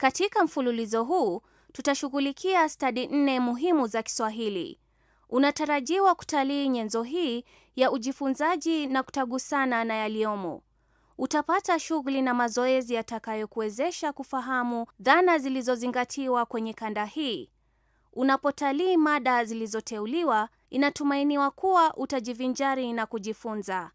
Katika mfululizo huu tutashughulikia stadi nne muhimu za Kiswahili. Unatarajiwa kutalii nyenzo hii ya ujifunzaji na kutagusana na yaliyomo. Utapata shughuli na mazoezi yatakayokuwezesha kufahamu dhana zilizozingatiwa kwenye kanda hii. Unapotalii mada zilizoteuliwa, inatumainiwa kuwa utajivinjari na kujifunza.